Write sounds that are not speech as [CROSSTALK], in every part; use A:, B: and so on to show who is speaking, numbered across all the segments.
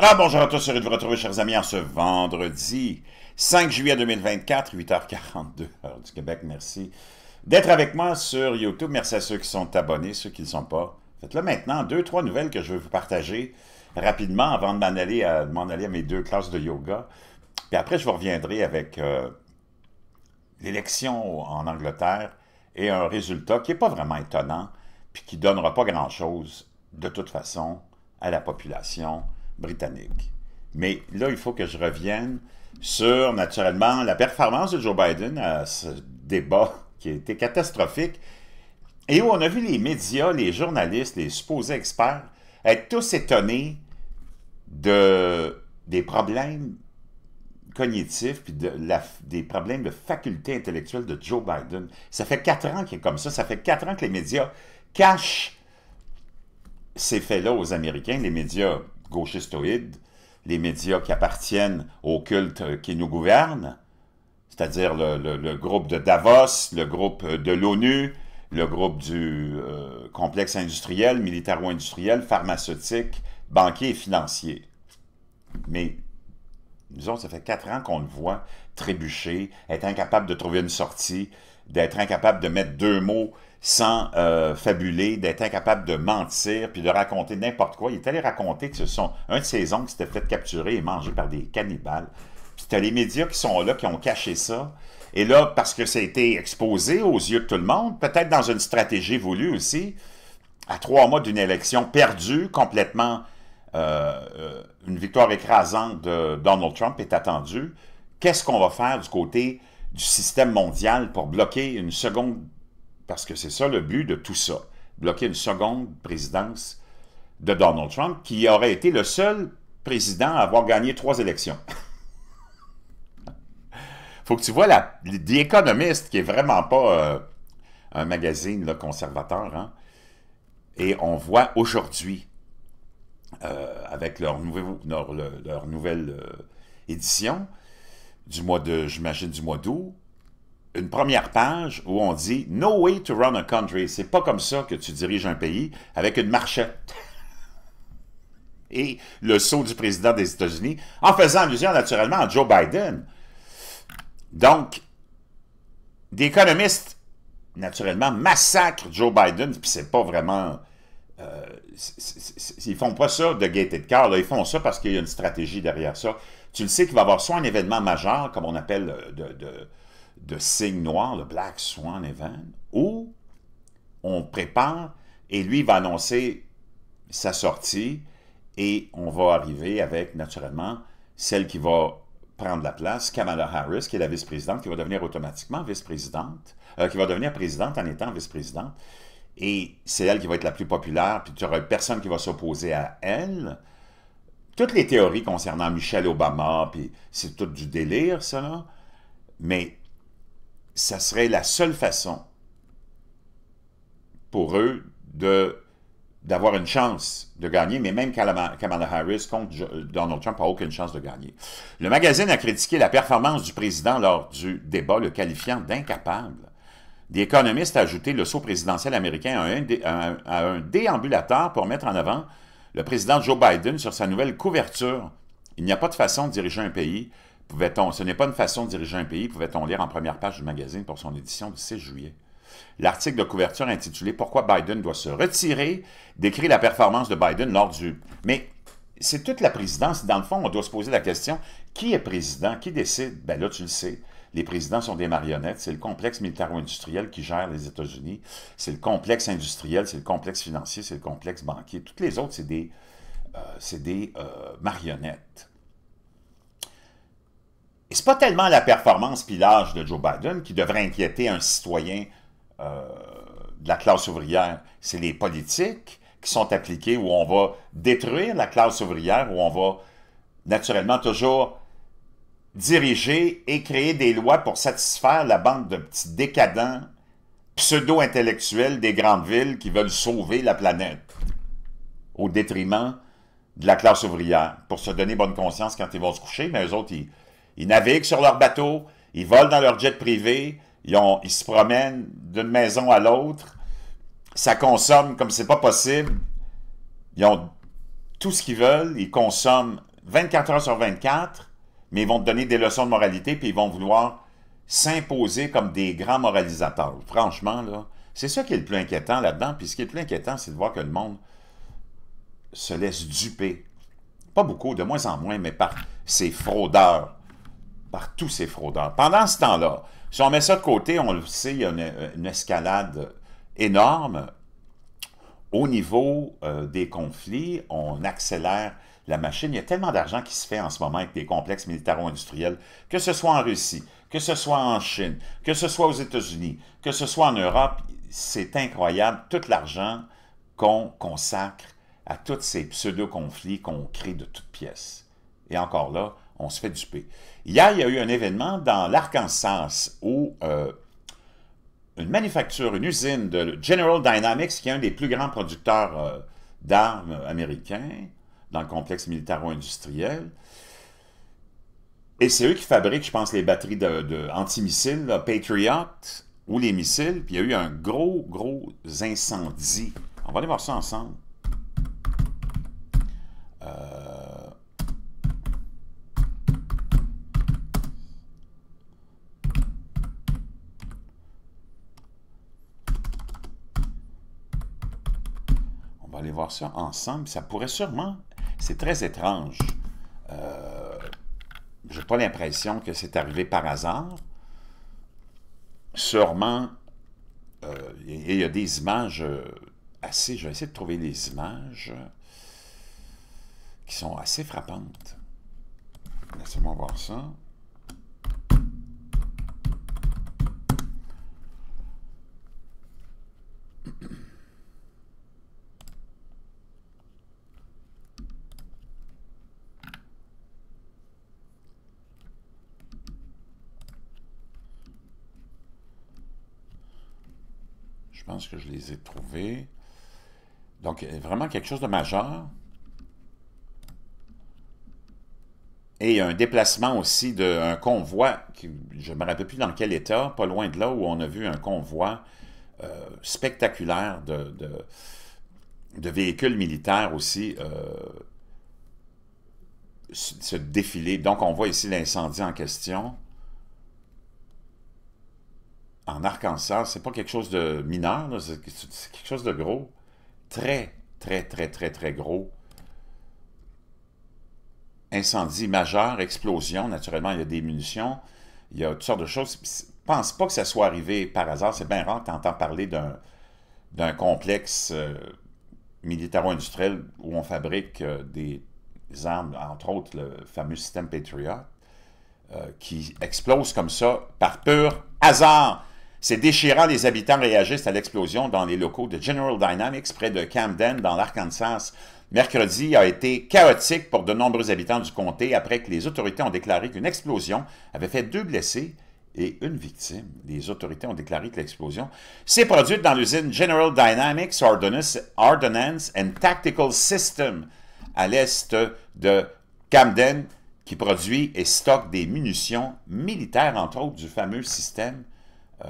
A: Ah, bonjour à tous, heureux de vous retrouver chers amis en ce vendredi 5 juillet 2024, 8h42 du Québec. Merci d'être avec moi sur YouTube. Merci à ceux qui sont abonnés, ceux qui ne sont pas. Faites-le maintenant. Deux, trois nouvelles que je veux vous partager rapidement avant de m'en aller, à mes deux classes de yoga. Puis après, je vous reviendrai avec euh, l'élection en Angleterre et un résultat qui n'est pas vraiment étonnant, puis qui ne donnera pas grand-chose de toute façon à la population britannique. Mais là, il faut que je revienne sur, naturellement, la performance de Joe Biden à ce débat qui a été catastrophique et où on a vu les médias, les journalistes, les supposés experts être tous étonnés de, des problèmes cognitifs puis de des problèmes de faculté intellectuelle de Joe Biden. Ça fait quatre ans qu'il est comme ça. Ça fait quatre ans que les médias cachent ces faits-là aux Américains, les médias gauchistoïdes, les médias qui appartiennent au culte qui nous gouverne, c'est-à-dire le, groupe de Davos, le groupe de l'ONU, le groupe du euh, complexe industriel, militaro-industriel, pharmaceutique, banquier et financier. Mais nous autres, ça fait quatre ans qu'on le voit trébucher, être incapable de trouver une sortie, d'être incapable de mettre deux mots sans euh, fabuler, d'être incapable de mentir, puis de raconter n'importe quoi. Il est allé raconter que ce sont un de ses oncles qui s'était fait capturer et mangé par des cannibales. Puis les médias qui sont là, qui ont caché ça. Et là, parce que ça a été exposé aux yeux de tout le monde, peut-être dans une stratégie voulue aussi, à trois mois d'une élection perdue complètement, euh, euh, une victoire écrasante de Donald Trump est attendue. Qu'est-ce qu'on va faire du côté du système mondial pour bloquer une seconde, parce que c'est ça le but de tout ça, bloquer une seconde présidence de Donald Trump, qui aurait été le seul président à avoir gagné trois élections. [LAUGHS] Faut que tu vois la, The Economist, qui est vraiment pas euh, un magazine conservateur, hein. et on voit aujourd'hui, euh, avec leur, leur, nouvelle euh, édition, du mois de, j'imagine, du mois d'août, une première page où on dit « No way to run a country ». C'est pas comme ça que tu diriges un pays avec une marchette. [LAUGHS] Et le saut du président des États-Unis, en faisant allusion naturellement à Joe Biden. Donc, des économistes, naturellement, massacrent Joe Biden, puis c'est pas vraiment... Euh, ils font pas ça de gaieté de cœur, ils font ça parce qu'il y a une stratégie derrière ça. Tu le sais qu'il va y avoir soit un événement majeur, comme on appelle euh, de, signe noir, le Black Swan Event, ou on prépare et lui va annoncer sa sortie et on va arriver avec, naturellement, celle qui va prendre la place, Kamala Harris, qui est la vice-présidente, qui va devenir automatiquement vice-présidente, euh, qui va devenir présidente en étant vice-présidente. Et c'est elle qui va être la plus populaire, puis tu n'auras personne qui va s'opposer à elle toutes les théories concernant Michelle Obama, puis c'est tout du délire, ça, Mais ça serait la seule façon pour eux de d'avoir une chance de gagner, mais même Kamala Harris contre Donald Trump n'a aucune chance de gagner. Le magazine a critiqué la performance du président lors du débat, le qualifiant d'incapable. Des économistes a ajouté le saut présidentiel américain à un déambulateur pour mettre en avant le président Joe Biden sur sa nouvelle couverture. Il n'y a pas de façon de diriger un pays, pouvait-on. Ce n'est pas une façon de diriger un pays, pouvait-on lire en première page du magazine pour son édition du 6 juillet. L'article de couverture intitulé Pourquoi Biden doit se retirer décrit la performance de Biden lors du. Mais c'est toute la présidence. Dans le fond, on doit se poser la question qui est président Qui décide Ben là, tu le sais. Les présidents sont des marionnettes. C'est le complexe militaro-industriel qui gère les États-Unis. C'est le complexe industriel, c'est le complexe financier, c'est le complexe banquier. Toutes les autres, c'est des, euh, des euh, marionnettes. Et ce pas tellement la performance pillage de Joe Biden qui devrait inquiéter un citoyen euh, de la classe ouvrière. C'est les politiques qui sont appliquées où on va détruire la classe ouvrière, où on va naturellement toujours diriger et créer des lois pour satisfaire la bande de petits décadents pseudo-intellectuels des grandes villes qui veulent sauver la planète au détriment de la classe ouvrière pour se donner bonne conscience quand ils vont se coucher, mais eux autres, ils, naviguent sur leur bateau, ils volent dans leur jet privé, ils se promènent d'une maison à l'autre, ça consomme comme c'est pas possible, ils ont tout ce qu'ils veulent, ils consomment 24 heures sur 24, mais ils vont te donner des leçons de moralité, puis ils vont vouloir s'imposer comme des grands moralisateurs. Franchement, là, c'est ça qui est le plus inquiétant là-dedans. Puis ce qui est le plus inquiétant, c'est de voir que le monde se laisse duper. Pas beaucoup, de moins en moins, mais par ces fraudeurs. Par tous ces fraudeurs. Pendant ce temps-là, si on met ça de côté, on le sait, il y a une, escalade énorme. Au niveau euh, des conflits, on accélère la machine. Il y a tellement d'argent qui se fait en ce moment avec des complexes militaro-industriels, que ce soit en Russie, que ce soit en Chine, que ce soit aux États-Unis, que ce soit en Europe. C'est incroyable, tout l'argent qu'on consacre à tous ces pseudo-conflits qu'on crée de toutes pièces. Et encore là, on se fait du Hier, il y a eu un événement dans l'Arkansas où euh, une manufacture, une usine de General Dynamics, qui est un des plus grands producteurs euh, d'armes américains, dans le complexe militaro-industriel. Et c'est eux qui fabriquent, je pense, les batteries de, antimissiles, Patriot ou les missiles. Puis il y a eu un gros, gros incendie. On va aller voir ça ensemble. Euh, on va aller voir ça ensemble. Ça pourrait sûrement c'est très étrange. Euh, je n'ai pas l'impression que c'est arrivé par hasard. Sûrement, euh, il y a des images euh, assez... Je vais essayer de trouver des images qui sont assez frappantes. Laissez-moi voir ça. Je pense que je les ai trouvés. Donc, euh, vraiment quelque chose de majeur. Et un déplacement aussi d'un convoi, qui, je ne me rappelle plus dans quel état, pas loin de là où on a vu un convoi euh, spectaculaire de, de, véhicules militaires aussi euh, se défiler. Donc, on voit ici l'incendie en question en Arkansas, c'est pas quelque chose de mineur, c'est quelque chose de gros. Très, très, très, très, très gros. Incendie majeur, explosion, naturellement, il y a des munitions, il y a toutes sortes de choses. Pense pas que ça soit arrivé par hasard, c'est bien rare que tu entends parler d'un complexe euh, militaro-industriel où on fabrique euh, des armes, entre autres le fameux système Patriot, euh, qui explose comme ça par pur hasard. C'est déchirant, les habitants réagissent à l'explosion dans les locaux de General Dynamics près de Camden, dans l'Arkansas. Mercredi a été chaotique pour de nombreux habitants du comté après que les autorités ont déclaré qu'une explosion avait fait deux blessés et une victime. Les autorités ont déclaré que l'explosion s'est produite dans l'usine General Dynamics Ordnance and Tactical System à l'est de Camden qui produit et stocke des munitions militaires, entre autres du fameux système euh,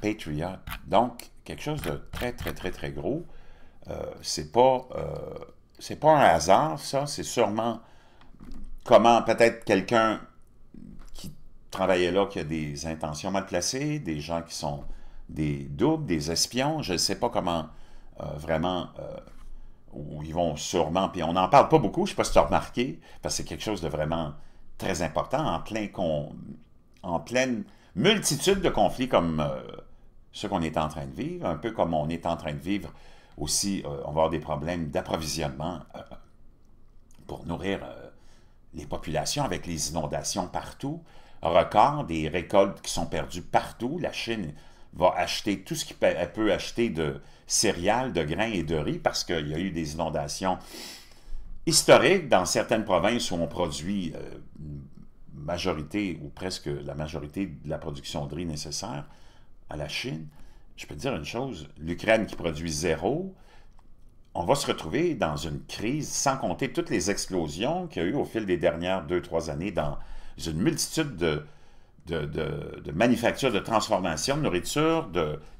A: Patriot. Donc, quelque chose de très, très, très, très gros. Euh, c'est pas, euh, pas un hasard, ça. C'est sûrement comment peut-être quelqu'un qui travaillait là qui a des intentions mal placées, des gens qui sont des doubles, des espions, je ne sais pas comment vraiment où ils vont sûrement, puis on n'en parle pas beaucoup, je ne sais pas si tu as remarqué, parce que c'est quelque chose de vraiment très important, en plein con, en pleine multitude de conflits comme euh, ce ceux qu'on est en train de vivre, un peu comme on est en train de vivre aussi, euh, on va avoir des problèmes d'approvisionnement euh, pour nourrir les populations avec les inondations partout, record des récoltes qui sont perdues partout, la Chine va acheter tout ce qu'elle peut acheter de céréales, de grains et de riz parce qu'il y a eu des inondations historiques dans certaines provinces où on produit majorité ou presque la majorité de la production de riz nécessaire à la Chine, je peux te dire une chose, l'Ukraine qui produit zéro, on va se retrouver dans une crise sans compter toutes les explosions qu'il y a eu au fil des dernières deux, trois années dans une multitude de, de, de, manufactures, de transformation de nourriture,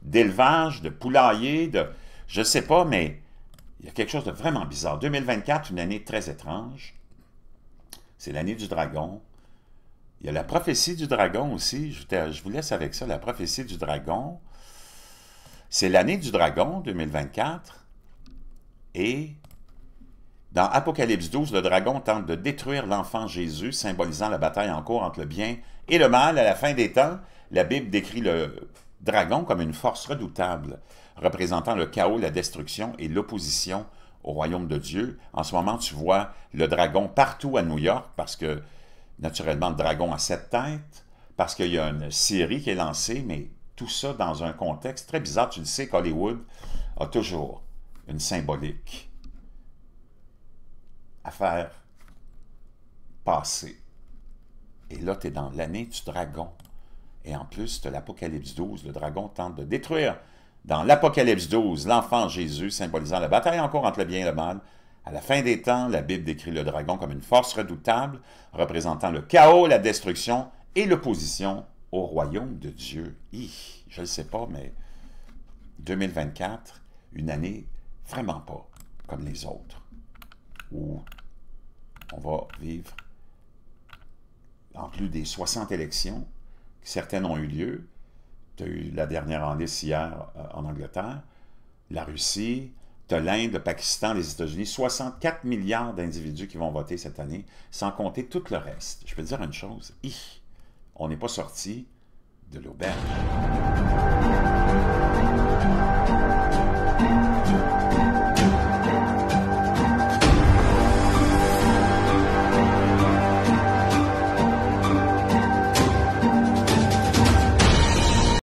A: d'élevage, de, poulaillers, poulailler, de... Je ne sais pas, mais il y a quelque chose de vraiment bizarre. 2024, une année très étrange. C'est l'année du dragon. Il y a la prophétie du dragon aussi. Je, vous laisse avec ça, la prophétie du dragon. C'est l'année du dragon, 2024. Et dans Apocalypse 12, le dragon tente de détruire l'enfant Jésus, symbolisant la bataille en cours entre le bien et le mal. À la fin des temps, la Bible décrit le dragon comme une force redoutable, représentant le chaos, la destruction et l'opposition au royaume de Dieu. En ce moment, tu vois le dragon partout à New York parce que naturellement le dragon à sept têtes, parce qu'il y a une série qui est lancée, mais tout ça dans un contexte très bizarre. Tu le sais qu'Hollywood a toujours une symbolique à faire passer. Et là, tu es dans l'année du dragon. Et en plus, tu l'Apocalypse 12. Le dragon tente de détruire, dans l'Apocalypse 12, l'enfant Jésus symbolisant la bataille encore entre le bien et le mal, à la fin des temps, la Bible décrit le dragon comme une force redoutable, représentant le chaos, la destruction et l'opposition au royaume de Dieu. je ne sais pas, mais 2024, une année vraiment pas comme les autres, où on va vivre, en plus des 60 élections, certaines ont eu lieu, tu as eu la dernière en liste hier euh, en Angleterre, la Russie, de l'Inde, du Pakistan, les États-Unis, 64 milliards d'individus qui vont voter cette année, sans compter tout le reste. Je peux dire une chose, on n'est pas sorti de l'auberge.